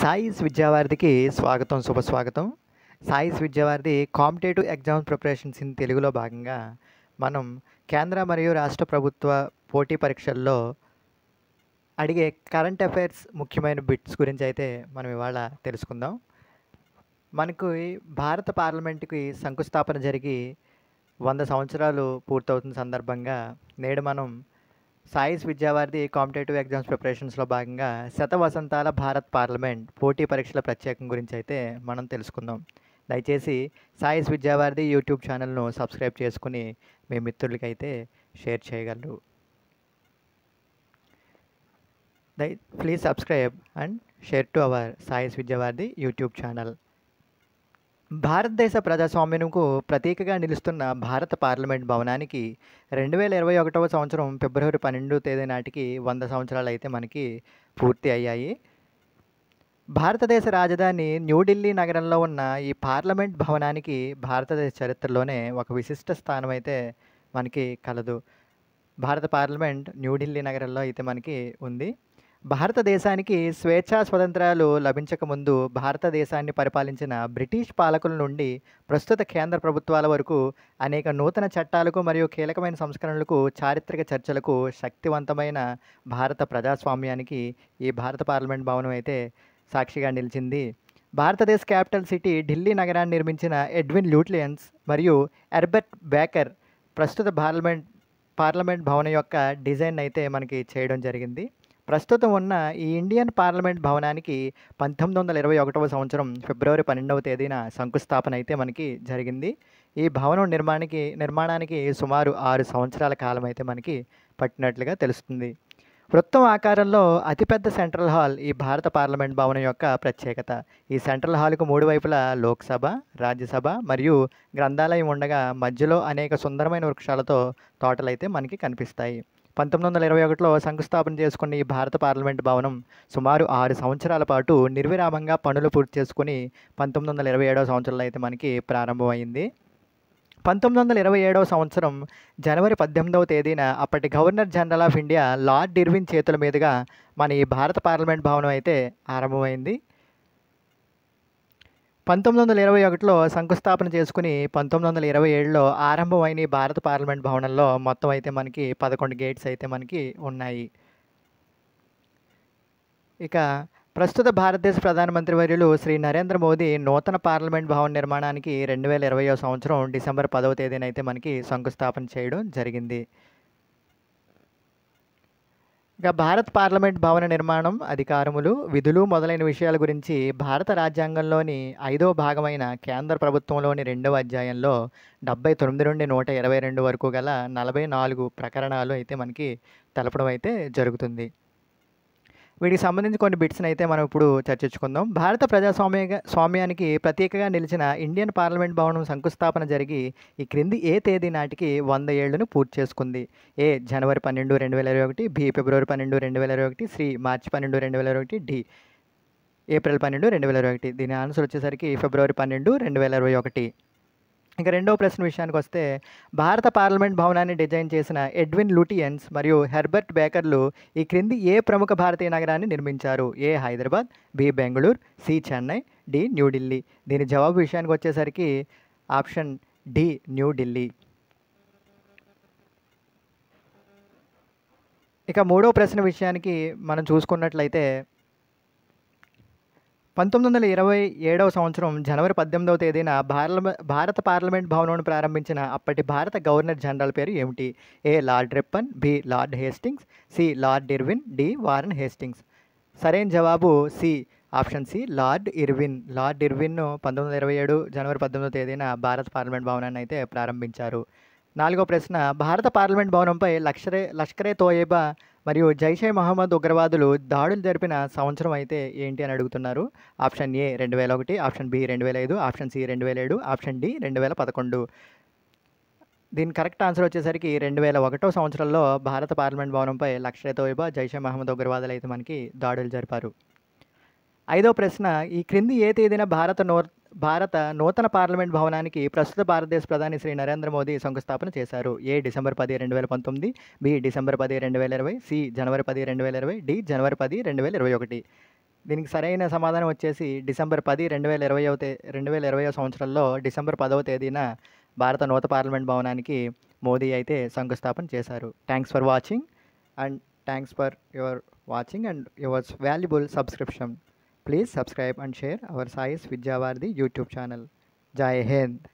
సాయిస్ విద్యావారిధికి స్వాగతం శుభస్వాగతం Sai's Vidyavaridhi competitive exams preparations in తెలుగులో భాగంగా మనం కేంద్ర మరియు రాష్ట్ర ప్రభుత్వ పోటీ పరీక్షల్లో అడిగే కరెంట్ అఫైర్స్ ముఖ్యమైన బిట్స్ గురించి అయితే మనం ఇవాళ తెలుసుకుందాం మనకు భారత పార్లమెంటుకి శంకుస్థాపన జరిగి వంద సంవత్సరాలు పూర్తవుతున్న సందర్భంగా నేడు మనం సాయిస్ విద్యావారిది కాంపిటేటివ్ ఎగ్జామ్స్ ప్రిపరేషన్స్లో భాగంగా శతవసంతాల భారత్ పార్లమెంట్ పోటీ పరీక్షల ప్రత్యేకం గురించి అయితే మనం తెలుసుకుందాం దయచేసి సాయిస్ విద్యావారిది యూట్యూబ్ ఛానల్ను సబ్స్క్రైబ్ చేసుకుని మీ మిత్రులకి అయితే షేర్ చేయగలరు దై please subscribe and share to our Sai's Vidyavaridhi YouTube channel భారతదేశ ప్రజాస్వామ్యంకు ప్రతీకగా నిలుస్తున్న భారత పార్లమెంట్ భవనానికి రెండు వేల ఇరవై ఒకటవ సంవత్సరం ఫిబ్రవరి పన్నెండు తేదీ నాటికి వంద సంవత్సరాలు అయితే మనకి పూర్తి అయ్యాయి భారతదేశ రాజధాని న్యూఢిల్లీ నగరంలో ఉన్న ఈ పార్లమెంట్ భవనానికి భారతదేశ చరిత్రలోనే ఒక విశిష్ట స్థానం అయితే మనకి కలదు భారత పార్లమెంట్ న్యూఢిల్లీ నగరంలో అయితే మనకి ఉంది భారతదేశానికి స్వేచ్ఛా స్వతంత్రాలు లభించకముందు భారతదేశాన్ని పరిపాలించిన బ్రిటిష్ పాలకుల నుండి ప్రస్తుత కేంద్ర ప్రభుత్వాల వరకు అనేక నూతన చట్టాలకు మరియు కీలకమైన సంస్కరణలకు చారిత్రక చర్చలకు శక్తివంతమైన భారత ప్రజాస్వామ్యానికి ఈ భారత పార్లమెంట్ భవనం అయితే సాక్షిగా నిలిచింది భారతదేశ క్యాపిటల్ సిటీ ఢిల్లీ నగరాన్ని నిర్మించిన ఎడ్విన్ ల్యూట్లియన్స్ మరియు ఎర్బర్ట్ బేకర్ ప్రస్తుత పార్లమెంట్ పార్లమెంట్ భవనం యొక్క డిజైన్ అయితే మనకి చేయడం జరిగింది ప్రస్తుతం ఉన్న ఈ ఇండియన్ పార్లమెంట్ భవనానికి పంతొమ్మిది వందల ఇరవై ఒకటవ సంవత్సరం ఫిబ్రవరి పన్నెండవ తేదీన శంకుస్థాపన అయితే మనకి జరిగింది ఈ భవనం నిర్మాణానికి నిర్మాణానికి సుమారు ఆరు సంవత్సరాల కాలం అయితే మనకి పట్టినట్లుగా తెలుస్తుంది వృత్తం ఆకారంలో అతిపెద్ద సెంట్రల్ హాల్ ఈ భారత పార్లమెంట్ భవనం యొక్క ప్రత్యేకత ఈ సెంట్రల్ హాల్కు మూడు వైపులా లోక్సభ రాజ్యసభ మరియు గ్రంథాలయం ఉండగా మధ్యలో అనేక సుందరమైన వృక్షాలతో తోటలైతే మనకి కనిపిస్తాయి పంతొమ్మిది వందల ఇరవై ఒకటిలో శంకుస్థాపన చేసుకున్న ఈ భారత పార్లమెంట్ భవనం సుమారు ఆరు సంవత్సరాల పాటు నిర్విరామంగా పనులు పూర్తి చేసుకుని పంతొమ్మిది వందల ఇరవై ఏడవ సంవత్సరంలో అయితే మనకి ప్రారంభమైంది పంతొమ్మిది వందల ఇరవై ఏడవ సంవత్సరం జనవరి పద్దెనిమిదవ తేదీన అప్పటి governor general of India Lord Irwin చేతుల మీదుగా మన ఈ భారత పార్లమెంట్ భవనం అయితే ఆరంభమైంది పంతొమ్మిది వందల ఇరవై ఒకటిలో శంకుస్థాపన చేసుకుని పంతొమ్మిది వందల ఇరవై ఏడులో ఆరంభమైన భారత పార్లమెంట్ భవనంలో మొత్తం అయితే మనకి పదకొండు గేట్స్ అయితే మనకి ఉన్నాయి ఇక ప్రస్తుత భారతదేశ ప్రధానమంత్రి వర్యులు శ్రీ నరేంద్ర మోదీ నూతన పార్లమెంట్ భవన్ నిర్మాణానికి రెండు వేల ఇరవయో సంవత్సరం డిసెంబర్ పదవ తేదీన అయితే మనకి శంకుస్థాపన చేయడం జరిగింది ఇక భారత్ పార్లమెంట్ భవన నిర్మాణం అధికారములు విధులు మొదలైన విషయాల గురించి భారత రాజ్యాంగంలోని ఐదో భాగమైన కేంద్ర ప్రభుత్వంలోని రెండవ అధ్యాయంలో డెబ్బై తొమ్మిది నుండి నూట ఇరవై రెండు వరకు గల నలభై నాలుగు ప్రకరణాలు అయితే మనకి తెలపడం అయితే జరుగుతుంది వీటికి సంబంధించి కొన్ని బిట్స్ని అయితే మనం ఇప్పుడు చర్చించుకుందాం భారత ప్రజాస్వామ్య స్వామ్యానికి ప్రత్యేకగా నిలిచిన ఇండియన్ పార్లమెంట్ భవనం శంకుస్థాపన జరిగి ఈ క్రింది ఏ తేదీ నాటికి వంద ఏళ్లను పూర్తి చేసుకుంది ఏ జనవరి పన్నెండు రెండు వేల ఇరవై ఒకటి బి ఫిబ్రవరి పన్నెండు రెండు వేల ఇరవై ఒకటి సి మార్చి పన్నెండు రెండు వేల ఇరవై ఒకటి డి ఏప్రిల్ పన్నెండు రెండు వేల ఇరవై ఒకటి దీని ఆన్సర్ వచ్చేసరికి ఫిబ్రవరి పన్నెండు రెండు వేల ఇరవై ఒకటి ఇక రెండవ ప్రశ్న విషయానికి వస్తే భారత పార్లమెంట్ భవనాన్ని డిజైన్ చేసిన ఎడ్విన్ లూటియన్స్ మరియు హెర్బర్ట్ బేకర్లు ఈ క్రింది ఏ ప్రముఖ భారతీయ నగరాన్ని నిర్మించారు A Hyderabad B Bengaluru C Chennai D New Delhi దీని జవాబు విషయానికి వచ్చేసరికి ఆప్షన్ డి న్యూఢిల్లీ ఇక మూడో ప్రశ్న విషయానికి మనం చూసుకున్నట్లయితే పంతొమ్మిది వందల ఇరవై ఏడవ సంవత్సరం జనవరి పద్దెనిమిదవ తేదీన భారత పార్లమెంట్ భవనంను ప్రారంభించిన అప్పటి భారత గవర్నర్ జనరల్ పేరు ఏమిటి A Lord Ripon B Lord Hastings C Lord Irwin D Warren Hastings సరైన జవాబు C option C Lord Irwin Lord ఇర్విన్ను పంతొమ్మిది వందల ఇరవై ఏడు జనవరి పద్దెనిమిదవ తేదీన భారత పార్లమెంట్ భవనాన్ని అయితే ప్రారంభించారు నాలుగో ప్రశ్న భారత పార్లమెంట్ భవనంపై లక్షరే లష్కరే తోయేబా మరియు జైషే మహమ్మద్ ఉగ్రవాదులు దాడులు జరిపిన సంవత్సరం అయితే ఏంటి అని అడుగుతున్నారు ఆప్షన్ ఏ రెండు వేల ఒకటి ఆప్షన్ బి రెండు వేల ఐదు ఆప్షన్ సి రెండు వేల ఏడు ఆప్షన్ డి రెండు వేల పదకొండు దీని కరెక్ట్ ఆన్సర్ వచ్చేసరికి రెండు వేల ఒకటో సంవత్సరంలో భారత పార్లమెంట్ భవనంపై లక్షల తోయబా జైషే మహమ్మద్ ఉగ్రవాదులు అయితే మనకి దాడులు జరిపారు ఐదో ప్రశ్న ఈ క్రింది ఏ తేదీన భారత నూర్ భారత నూతన పార్లమెంట్ భవనానికి ప్రస్తుత భారతదేశ ప్రధాని శ్రీ నరేంద్ర మోదీ శంకుస్థాపన చేశారు ఏ డిసెంబర్ పది రెండు వేల పంతొమ్మిది బి డిసెంబర్ పది రెండు వేల ఇరవై సి జనవరి పది రెండు వేల ఇరవై డి జనవరి పది రెండు వేల ఇరవై ఒకటి దీనికి సరైన సమాధానం వచ్చేసి డిసెంబర్ పది రెండు వేల ఇరవై రెండు వేల ఇరవై సంవత్సరంలో డిసెంబర్ పదవ తేదీన భారత నూత పార్లమెంట్ భవనానికి మోదీ అయితే శంకుస్థాపన చేశారు thanks for watching and thanks for your watching and your valuable subscription Please subscribe and share our Sai's Vidyavardi YouTube channel. Jai Hind!